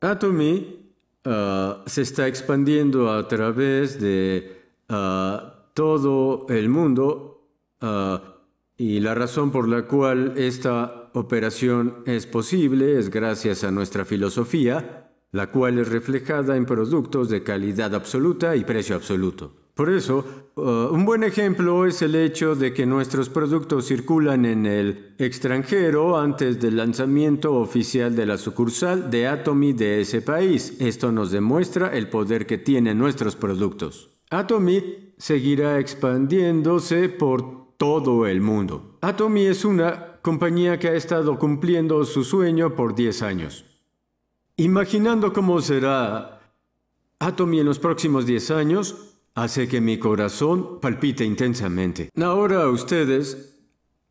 Atomi ah, se está expandiendo a través de ah, todo el mundo ah, y la razón por la cual esta operación es posible es gracias a nuestra filosofía, la cual es reflejada en productos de calidad absoluta y precio absoluto. Por eso, uh, un buen ejemplo es el hecho de que nuestros productos circulan en el extranjero antes del lanzamiento oficial de la sucursal de Atomy de ese país. Esto nos demuestra el poder que tienen nuestros productos. Atomy seguirá expandiéndose por todo el mundo. Atomy es una compañía que ha estado cumpliendo su sueño por 10 años. Imaginando cómo será Atomy en los próximos 10 años, hace que mi corazón palpite intensamente. Ahora ustedes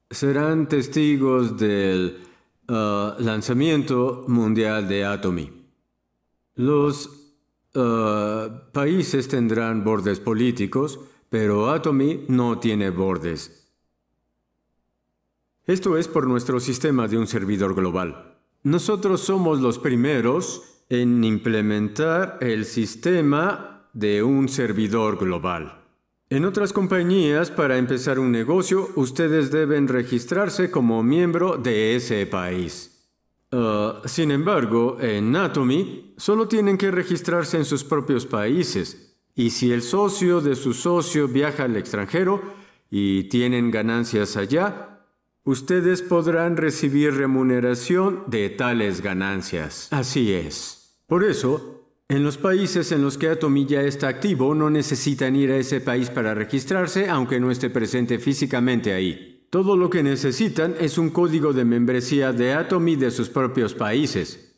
serán testigos del uh, lanzamiento mundial de Atomy. Los uh, países tendrán bordes políticos, pero Atomy no tiene bordes. Esto es por nuestro sistema de un servidor global. Nosotros somos los primeros en implementar el sistema de un servidor global. En otras compañías, para empezar un negocio, ustedes deben registrarse como miembro de ese país. Ah, sin embargo, en Atomy, solo tienen que registrarse en sus propios países. Y si el socio de su socio viaja al extranjero y tienen ganancias allá, ustedes podrán recibir remuneración de tales ganancias. Así es. Por eso, en los países en los que Atomy ya está activo, no necesitan ir a ese país para registrarse, aunque no esté presente físicamente ahí. Todo lo que necesitan es un código de membresía de Atomy de sus propios países.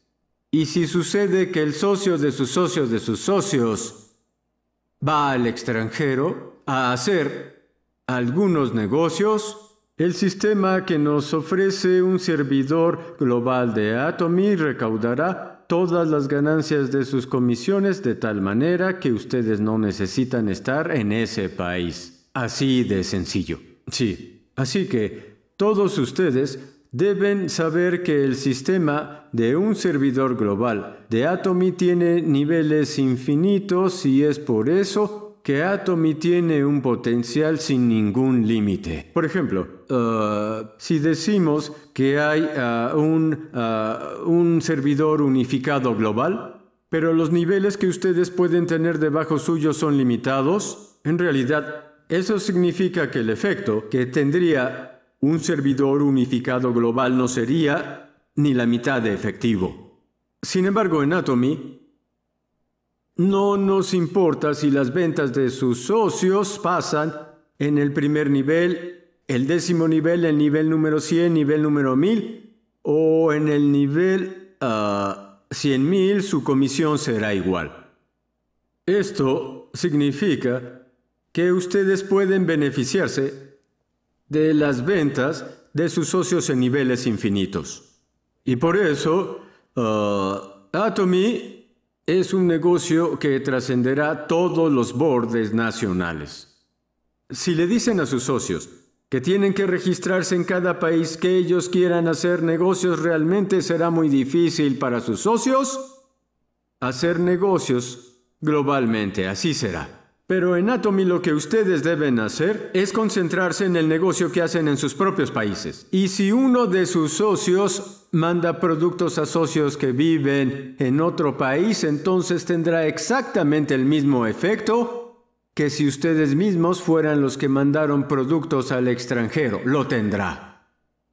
Y si sucede que el socio de sus socios de sus socios va al extranjero a hacer algunos negocios, el sistema que nos ofrece un servidor global de Atomy recaudará todas las ganancias de sus comisiones de tal manera que ustedes no necesitan estar en ese país. Así de sencillo. Sí. Así que todos ustedes deben saber que el sistema de un servidor global de Atomy tiene niveles infinitos y es por eso que Atomy tiene un potencial sin ningún límite. Por ejemplo, eh, si decimos que hay eh, un, eh, un servidor unificado global, pero los niveles que ustedes pueden tener debajo suyo son limitados, en realidad eso significa que el efecto que tendría un servidor unificado global no sería ni la mitad de efectivo. Sin embargo, en Atomy, no nos importa si las ventas de sus socios pasan en el primer nivel, el décimo nivel, el nivel número 100, nivel número 1000 o en el nivel 100.000 ah, su comisión será igual. Esto significa que ustedes pueden beneficiarse de las ventas de sus socios en niveles infinitos. Y por eso, ah, Atomy es un negocio que trascenderá todos los bordes nacionales. Si le dicen a sus socios que tienen que registrarse en cada país que ellos quieran hacer negocios, realmente será muy difícil para sus socios hacer negocios globalmente. Así será. Pero en Atomy lo que ustedes deben hacer es concentrarse en el negocio que hacen en sus propios países. Y si uno de sus socios manda productos a socios que viven en otro país, entonces tendrá exactamente el mismo efecto que si ustedes mismos fueran los que mandaron productos al extranjero. Lo tendrá.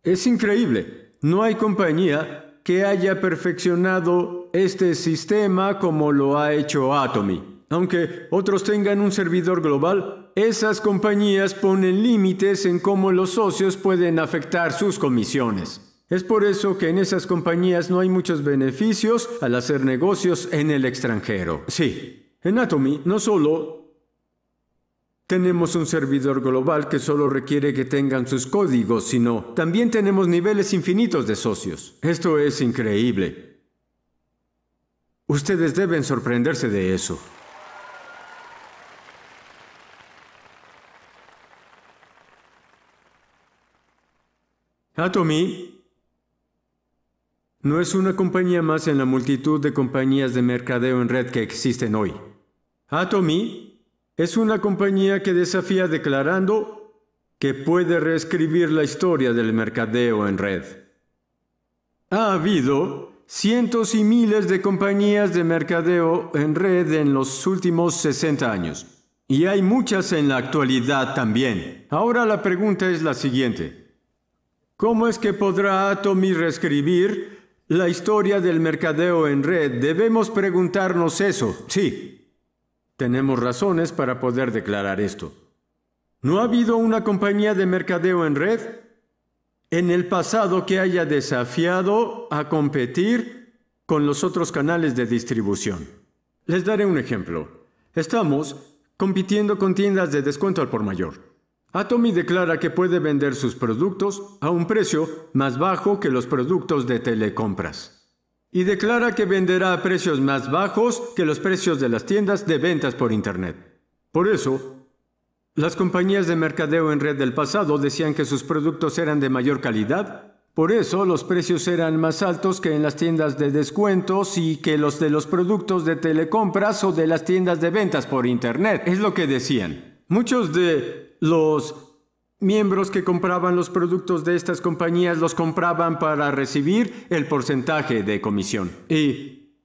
Es increíble. No hay compañía que haya perfeccionado este sistema como lo ha hecho Atomy. Aunque otros tengan un servidor global, esas compañías ponen límites en cómo los socios pueden afectar sus comisiones. Es por eso que en esas compañías no hay muchos beneficios al hacer negocios en el extranjero. Sí, en Atomy no solo tenemos un servidor global que solo requiere que tengan sus códigos, sino también tenemos niveles infinitos de socios. Esto es increíble. Ustedes deben sorprenderse de eso. Atomy ah, no es una compañía más en la multitud de compañías de mercadeo en red que existen hoy. Atomy ah, es una compañía que desafía declarando que puede reescribir la historia del mercadeo en red. Ha habido cientos y miles de compañías de mercadeo en red en los últimos 60 años. Y hay muchas en la actualidad también. Ahora la pregunta es la siguiente. ¿Cómo es que podrá Atomy reescribir la historia del mercadeo en red? Debemos preguntarnos eso. Sí, tenemos razones para poder declarar esto. ¿No ha habido una compañía de mercadeo en red en el pasado que haya desafiado a competir con los otros canales de distribución? Les daré un ejemplo. Estamos compitiendo con tiendas de descuento al por mayor. Atomy declara que puede vender sus productos a un precio más bajo que los productos de telecompras. Y declara que venderá a precios más bajos que los precios de las tiendas de ventas por Internet. Por eso, las compañías de mercadeo en red del pasado decían que sus productos eran de mayor calidad, por eso los precios eran más altos que en las tiendas de descuentos y que los de los productos de telecompras o de las tiendas de ventas por Internet, es lo que decían. Muchos de los miembros que compraban los productos de estas compañías los compraban para recibir el porcentaje de comisión. Y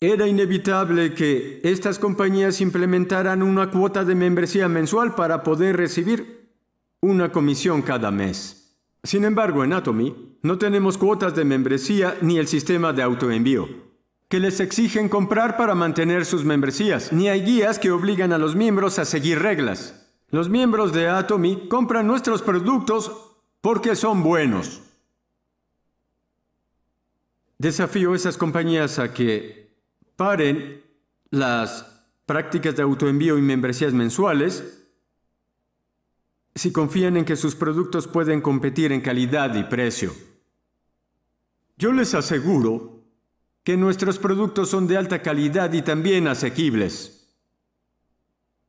era inevitable que estas compañías implementaran una cuota de membresía mensual para poder recibir una comisión cada mes. Sin embargo, en Atomy no tenemos cuotas de membresía ni el sistema de autoenvío que les exigen comprar para mantener sus membresías, ni hay guías que obligan a los miembros a seguir reglas. Los miembros de Atomy compran nuestros productos porque son buenos. Desafío a esas compañías a que paren las prácticas de autoenvío y membresías mensuales si confían en que sus productos pueden competir en calidad y precio. Yo les aseguro que nuestros productos son de alta calidad y también asequibles.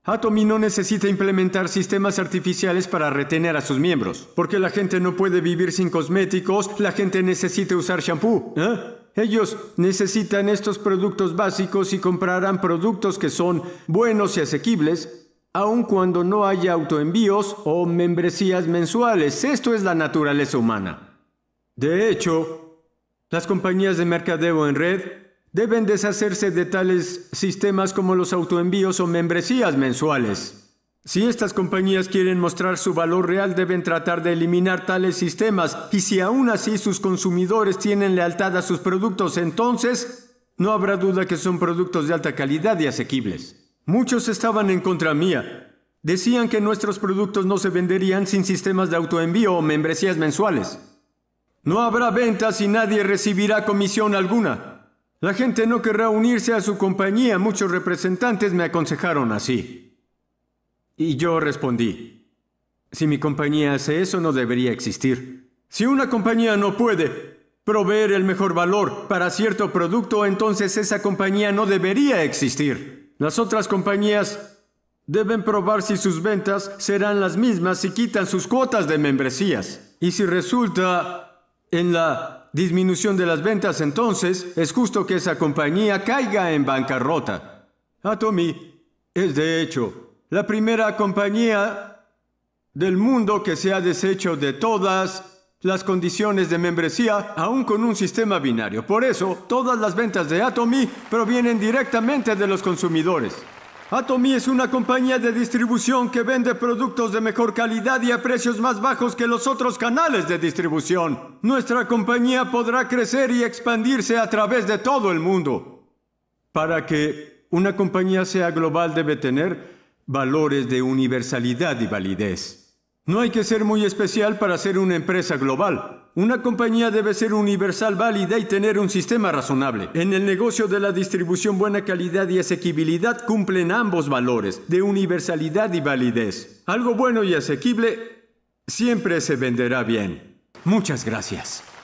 Atomi no necesita implementar sistemas artificiales para retener a sus miembros, porque la gente no puede vivir sin cosméticos, la gente necesita usar shampoo. ¿eh? Ellos necesitan estos productos básicos y comprarán productos que son buenos y asequibles, aun cuando no haya autoenvíos o membresías mensuales. Esto es la naturaleza humana. De hecho, las compañías de mercadeo en red Deben deshacerse de tales sistemas como los autoenvíos o membresías mensuales. Si estas compañías quieren mostrar su valor real, deben tratar de eliminar tales sistemas y si aún así sus consumidores tienen lealtad a sus productos, entonces no habrá duda que son productos de alta calidad y asequibles. Muchos estaban en contra mía. Decían que nuestros productos no se venderían sin sistemas de autoenvío o membresías mensuales. No habrá ventas y nadie recibirá comisión alguna. La gente no querrá unirse a su compañía. Muchos representantes me aconsejaron así. Y yo respondí, si mi compañía hace eso no debería existir. Si una compañía no puede proveer el mejor valor para cierto producto, entonces esa compañía no debería existir. Las otras compañías deben probar si sus ventas serán las mismas si quitan sus cuotas de membresías. Y si resulta en la disminución de las ventas, entonces es justo que esa compañía caiga en bancarrota. Atomi es de hecho la primera compañía del mundo que se ha deshecho de todas las condiciones de membresía, aún con un sistema binario. Por eso, todas las ventas de Atomy provienen directamente de los consumidores. Atomy es una compañía de distribución que vende productos de mejor calidad y a precios más bajos que los otros canales de distribución. Nuestra compañía podrá crecer y expandirse a través de todo el mundo. Para que una compañía sea global debe tener valores de universalidad y validez. No hay que ser muy especial para ser una empresa global. Una compañía debe ser universal, válida y tener un sistema razonable. En el negocio de la distribución, buena calidad y asequibilidad cumplen ambos valores, de universalidad y validez. Algo bueno y asequible siempre se venderá bien. Muchas gracias.